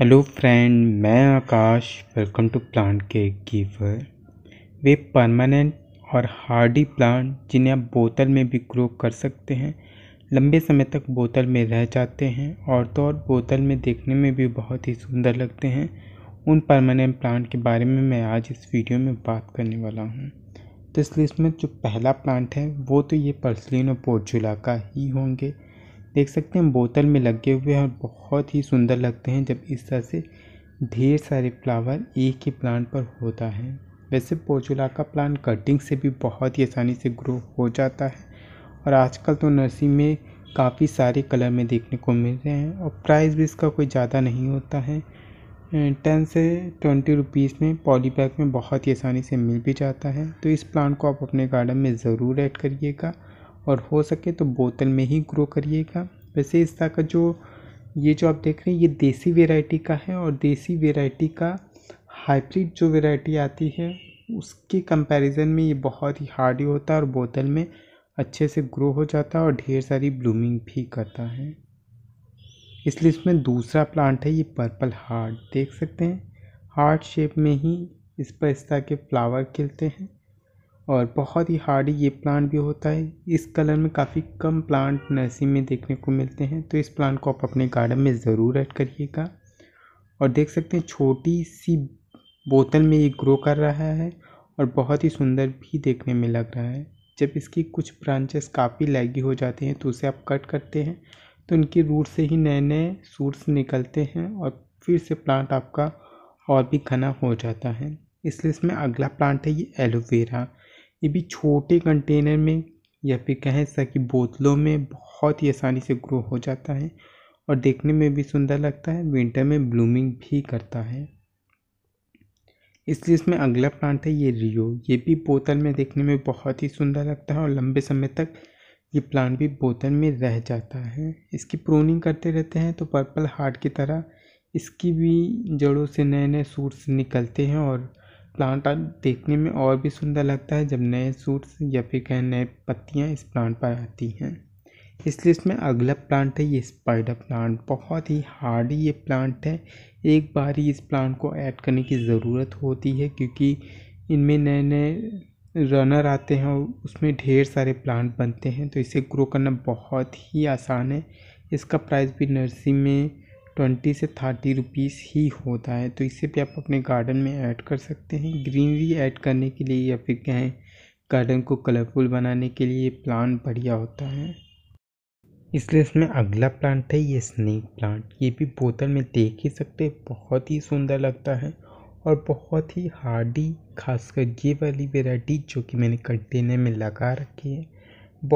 Hello friend मैं Akash welcome to plant के गिवर वे परमानेंट और हार्डी प्लांट जिन्हें आप बोतल में भी ग्रो कर सकते हैं लंबे समय तक बोतल में रह जाते हैं और तो और बोतल में देखने में भी बहुत ही सुंदर लगते हैं उन परमानेंट प्लांट के बारे में मैं आज इस वीडियो में बात करने वाला हूँ तो इस लिस्ट में जो पहला प्लांट है वो तो ये पर्सलिन और पोर्चुला का ही होंगे देख सकते हैं बोतल में लगे हुए हैं और बहुत ही सुंदर लगते हैं जब इस तरह से ढेर सारे फ्लावर एक ही प्लांट पर होता है वैसे पोचुला का प्लांट कटिंग से भी बहुत ही आसानी से ग्रो हो जाता है और आजकल तो नर्सरी में काफ़ी सारे कलर में देखने को मिल रहे हैं और प्राइस भी इसका कोई ज़्यादा नहीं होता है टेन से ट्वेंटी रुपीज़ में पॉली बैग में बहुत ही आसानी से मिल भी जाता है तो इस प्लांट को आप अपने गार्डन में ज़रूर ऐड करिएगा और हो सके तो बोतल में ही ग्रो करिएगा वैसे इसका का जो ये जो आप देख रहे हैं ये देसी वेराइटी का है और देसी वेराइटी का हाइब्रिड जो वेराइटी आती है उसके कंपैरिजन में ये बहुत ही हार्डी होता है और बोतल में अच्छे से ग्रो हो जाता है और ढेर सारी ब्लूमिंग भी करता है इसलिए इसमें दूसरा प्लांट है ये पर्पल हार्ट देख सकते हैं हार्ट शेप में ही इस पर इस तरह के फ्लावर खिलते हैं और बहुत ही हार्डी ये प्लांट भी होता है इस कलर में काफ़ी कम प्लांट नर्सरी में देखने को मिलते हैं तो इस प्लांट को आप अपने गार्डन में ज़रूर ऐड करिएगा और देख सकते हैं छोटी सी बोतल में ये ग्रो कर रहा है और बहुत ही सुंदर भी देखने में लग रहा है जब इसकी कुछ ब्रांचेस काफ़ी लैगी हो जाते हैं तो उसे आप कट करते हैं तो इनके रूट से ही नए नए सूट्स निकलते हैं और फिर से प्लांट आपका और भी घना हो जाता है इसलिए इसमें अगला प्लांट है ये एलोवेरा ये भी छोटे कंटेनर में या फिर कहें सकी बोतलों में बहुत ही आसानी से ग्रो हो जाता है और देखने में भी सुंदर लगता है विंटर में ब्लूमिंग भी करता है इसलिए इसमें अगला प्लांट है ये रियो ये भी बोतल में देखने में बहुत ही सुंदर लगता है और लंबे समय तक ये प्लांट भी बोतल में रह जाता है इसकी प्रोनिंग करते रहते हैं तो पर्पल हार्ट की तरह इसकी भी जड़ों से नए नए सूट्स निकलते हैं और प्लांट देखने में और भी सुंदर लगता है जब नए सूट्स या फिर कहें नए पत्तियाँ इस प्लांट पर आती हैं इसलिए इसमें अगला प्लांट है ये स्पाइडर प्लांट बहुत ही हार्डी ये प्लांट है एक बार ही इस प्लांट को ऐड करने की ज़रूरत होती है क्योंकि इनमें नए नए रनर आते हैं और उसमें ढेर सारे प्लांट बनते हैं तो इसे ग्रो करना बहुत ही आसान है इसका प्राइस भी नर्सरी में ट्वेंटी से थर्टी रुपीज़ ही होता है तो इसे भी आप अपने गार्डन में ऐड कर सकते हैं ग्रीनरी ऐड करने के लिए या फिर कहें गार्डन को कलरफुल बनाने के लिए प्लांट बढ़िया होता है इसलिए इसमें अगला प्लांट है ये स्नेक प्लांट ये भी बोतल में देख ही सकते हैं बहुत ही सुंदर लगता है और बहुत ही हार्डी खासकर ये वाली वेराइटी जो कि मैंने कंटेनर में लगा रखी है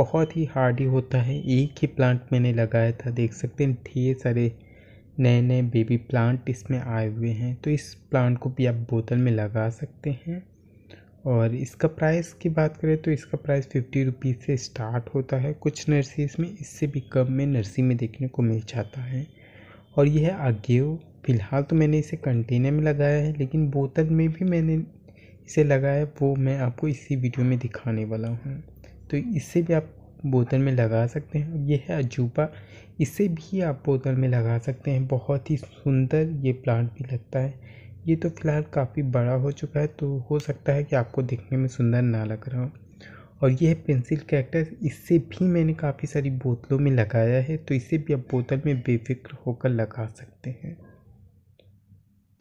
बहुत ही हार्डी होता है एक ही प्लांट मैंने लगाया था देख सकते हैं ढेर सारे नए नए बेबी प्लांट इसमें आए हुए हैं तो इस प्लांट को भी आप बोतल में लगा सकते हैं और इसका प्राइस की बात करें तो इसका प्राइस फिफ्टी रुपीज़ से स्टार्ट होता है कुछ नर्सरी में इससे भी कम में नर्सरी में देखने को मिल जाता है और यह है आगेव फ़िलहाल तो मैंने इसे कंटेनर में लगाया है लेकिन बोतल में भी मैंने इसे लगाया वो मैं आपको इसी वीडियो में दिखाने वाला हूँ तो इससे भी आप बोतल में लगा सकते हैं ये है अजूबा इसे भी आप बोतल में लगा सकते हैं बहुत ही सुंदर ये प्लांट भी लगता है ये तो फ़िलहाल काफ़ी बड़ा हो चुका है तो हो सकता है कि आपको देखने में सुंदर ना लग रहा हो और ये है पेंसिल कैक्टस इससे भी मैंने काफ़ी सारी बोतलों में लगाया है तो इसे भी आप बोतल में बेफिक्र होकर लगा सकते हैं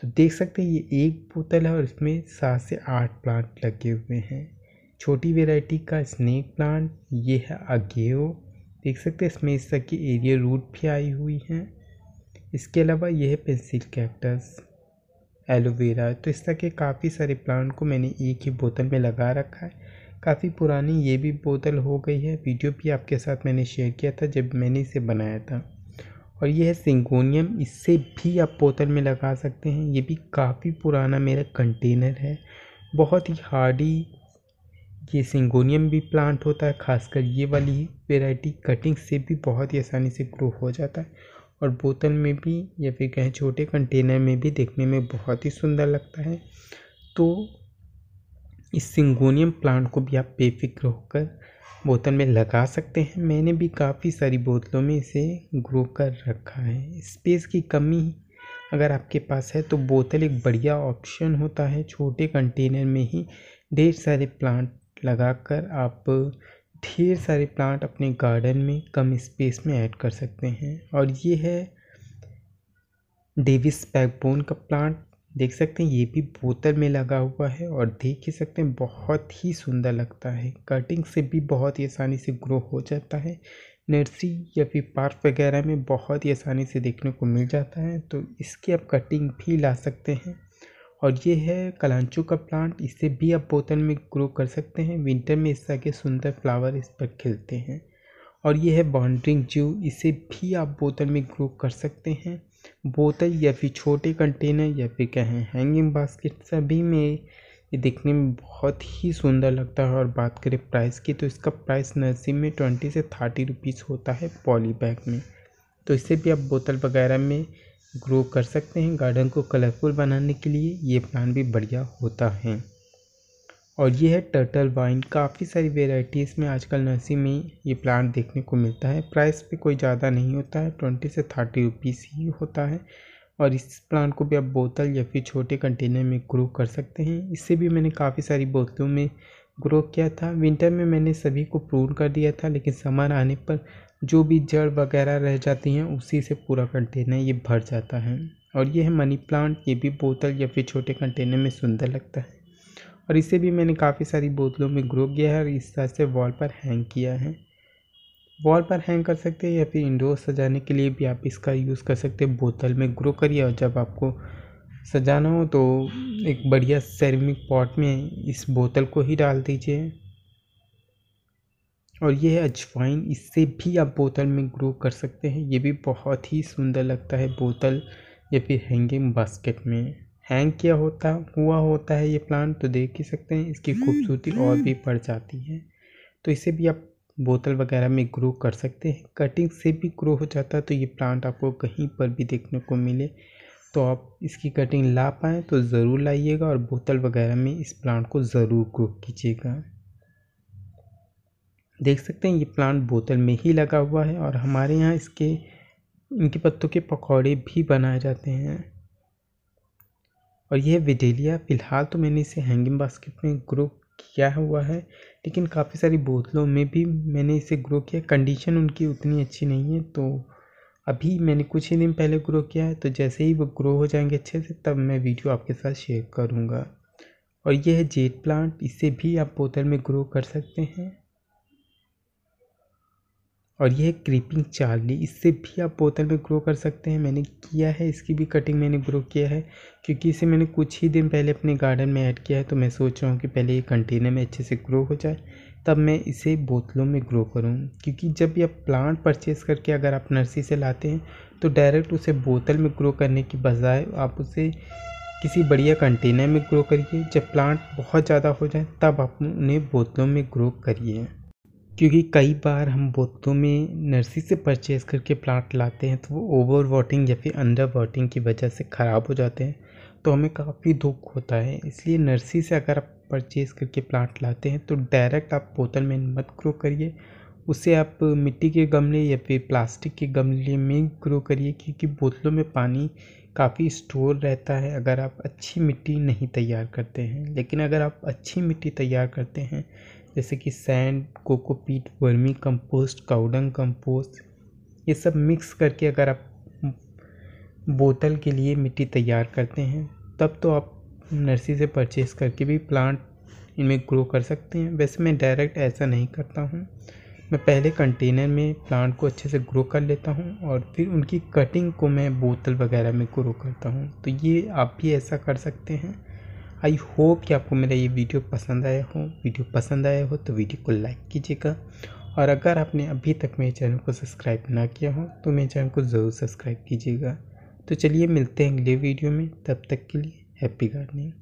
तो देख सकते हैं ये एक बोतल है और इसमें सात से आठ प्लांट लगे हुए हैं छोटी वेराइटी का स्नेक प्लांट ये है अगेव देख सकते हैं इसमें इस तरह की एरिया रूट भी आई हुई हैं इसके अलावा यह है पेंसिल कैक्टस एलोवेरा तो इस तरह के काफ़ी सारे प्लांट को मैंने एक ही बोतल में लगा रखा है काफ़ी पुरानी ये भी बोतल हो गई है वीडियो भी आपके साथ मैंने शेयर किया था जब मैंने इसे बनाया था और यह है सिंगोनियम इससे भी आप बोतल में लगा सकते हैं ये भी काफ़ी पुराना मेरा कंटेनर है बहुत ही हार्डी ये सिंगोनियम भी प्लांट होता है खासकर ये वाली वेराइटी कटिंग से भी बहुत ही आसानी से ग्रो हो जाता है और बोतल में भी या फिर कहें छोटे कंटेनर में भी देखने में बहुत ही सुंदर लगता है तो इस सिंगोनियम प्लांट को भी आप बेफिक्र होकर बोतल में लगा सकते हैं मैंने भी काफ़ी सारी बोतलों में इसे ग्रो कर रखा है स्पेस की कमी अगर आपके पास है तो बोतल एक बढ़िया ऑप्शन होता है छोटे कंटेनर में ही ढेर सारे प्लांट लगाकर आप ढेर सारे प्लांट अपने गार्डन में कम स्पेस में ऐड कर सकते हैं और ये है डेविस बैकबोन का प्लांट देख सकते हैं ये भी बोतल में लगा हुआ है और देख ही सकते हैं बहुत ही सुंदर लगता है कटिंग से भी बहुत ही आसानी से ग्रो हो जाता है नर्सरी या फिर पार्क वगैरह में बहुत ही आसानी से देखने को मिल जाता है तो इसकी आप कटिंग भी ला सकते हैं और ये है कलांचू का प्लांट इसे भी आप बोतल में ग्रो कर सकते हैं विंटर में इस तरह के सुंदर फ्लावर इस पर खिलते हैं और ये है बाउंड्रिंग जू इसे भी आप बोतल में ग्रो कर सकते हैं बोतल या फिर छोटे कंटेनर या फिर कहें हैंगिंग बास्केट सभी में ये देखने में बहुत ही सुंदर लगता है और बात करें प्राइस की तो इसका प्राइस नर्सिंग में ट्वेंटी से थर्टी रुपीज़ होता है पॉली बैग में तो इसे भी आप बोतल वगैरह में ग्रो कर सकते हैं गार्डन को कलरफुल बनाने के लिए ये प्लांट भी बढ़िया होता है और ये है टर्टल वाइन काफ़ी सारी वेराइटीज़ में आजकल नर्सरी में ये प्लांट देखने को मिलता है प्राइस भी कोई ज़्यादा नहीं होता है ट्वेंटी से थर्टी रुपीज़ ही होता है और इस प्लांट को भी आप बोतल या फिर छोटे कंटेनर में ग्रो कर सकते हैं इससे भी मैंने काफ़ी सारी बोतलों में ग्रो किया था विंटर में मैंने सभी को प्रून कर दिया था लेकिन समर आने पर जो भी जड़ वगैरह रह जाती हैं उसी से पूरा कंटेनर ये भर जाता है और ये है मनी प्लांट ये भी बोतल या फिर छोटे कंटेनर में सुंदर लगता है और इसे भी मैंने काफ़ी सारी बोतलों में ग्रो किया है और इस तरह से वॉल पर हैंग किया है वॉल पर हैंग कर सकते हैं या फिर इंडोर सजाने के लिए भी आप इसका यूज़ कर सकते हैं बोतल में ग्रो करिए और जब आपको सजाना हो तो एक बढ़िया सेरेमिक पॉट में इस बोतल को ही डाल दीजिए और ये है अजवाइन इससे भी आप बोतल में ग्रो कर सकते हैं ये भी बहुत ही सुंदर लगता है बोतल या फिर हैंगिंग बास्केट में हैंग किया होता हुआ होता है ये प्लांट तो देख ही सकते हैं इसकी हम्म, खूबसूरती और भी हम्म। बढ़ जाती है तो इसे भी आप बोतल वगैरह में ग्रो कर सकते हैं कटिंग से भी ग्रो हो जाता है तो ये प्लांट आपको कहीं पर भी देखने को मिले तो आप इसकी कटिंग ला पाएँ तो ज़रूर लाइएगा और बोतल वगैरह में इस प्लांट को ज़रूर ग्रो कीजिएगा देख सकते हैं ये प्लांट बोतल में ही लगा हुआ है और हमारे यहाँ इसके इनके पत्तों के पकौड़े भी बनाए जाते हैं और यह विडेलिया फ़िलहाल तो मैंने इसे हैंगिंग बास्केट में ग्रो किया हुआ है लेकिन काफ़ी सारी बोतलों में भी मैंने इसे ग्रो किया कंडीशन उनकी उतनी अच्छी नहीं है तो अभी मैंने कुछ ही दिन पहले ग्रो किया है तो जैसे ही वो ग्रो हो जाएंगे अच्छे से तब मैं वीडियो आपके साथ शेयर करूँगा और यह है जेट प्लांट इसे भी आप बोतल में ग्रो कर सकते हैं और ये है क्रीपिंग चार्ली इससे भी आप बोतल में ग्रो कर सकते हैं मैंने किया है इसकी भी कटिंग मैंने ग्रो किया है क्योंकि इसे मैंने कुछ ही दिन पहले अपने गार्डन में ऐड किया है तो मैं सोच रहा हूँ कि पहले ये कंटेनर में अच्छे से ग्रो हो जाए तब मैं इसे बोतलों में ग्रो करूँ क्योंकि जब यह आप प्लांट परचेज़ करके अगर आप नर्सरी से लाते हैं तो डायरेक्ट उसे बोतल में ग्रो करने की बजाय आप उसे किसी बढ़िया कंटेनर में ग्रो करिए जब प्लांट बहुत ज़्यादा हो जाए तब आप उन्हें बोतलों में ग्रो करिए क्योंकि कई बार हम बोतों में नर्सरी से परचेज़ करके प्लांट लाते हैं तो वो ओवर वाटिंग या फिर अंडर वाटिंग की वजह से ख़राब हो जाते हैं तो हमें काफ़ी दुख होता है इसलिए नर्सरी से अगर आप परचेज़ करके प्लांट लाते हैं तो डायरेक्ट आप बोतल में मत ग्रो करिए उसे आप मिट्टी के गमले या फिर प्लास्टिक के गमले में ग्रो करिए क्योंकि बोतलों में पानी काफ़ी स्टोर रहता है अगर आप अच्छी मिट्टी नहीं तैयार करते हैं लेकिन अगर आप अच्छी मिट्टी तैयार करते हैं जैसे कि sand cocopeat vermi compost cowdung compost ये सब मिक्स करके अगर आप बोतल के लिए मिट्टी तैयार करते हैं तब तो आप नर्सरी से परचेज़ करके भी प्लांट इनमें ग्रो कर सकते हैं वैसे मैं डायरेक्ट ऐसा नहीं करता हूँ मैं पहले कंटेनर में प्लांट को अच्छे से ग्रो कर लेता हूँ और फिर उनकी कटिंग को मैं बोतल वगैरह में ग्रो करता हूँ तो ये आप भी ऐसा कर सकते हैं आई होप कि आपको मेरा ये वीडियो पसंद आया हो वीडियो पसंद आया हो तो वीडियो को लाइक कीजिएगा और अगर आपने अभी तक मेरे चैनल को सब्सक्राइब ना किया हो तो मेरे चैनल को ज़रूर सब्सक्राइब कीजिएगा तो चलिए मिलते हैं अगले वीडियो में तब तक के लिए हैप्पी गार्डनिंग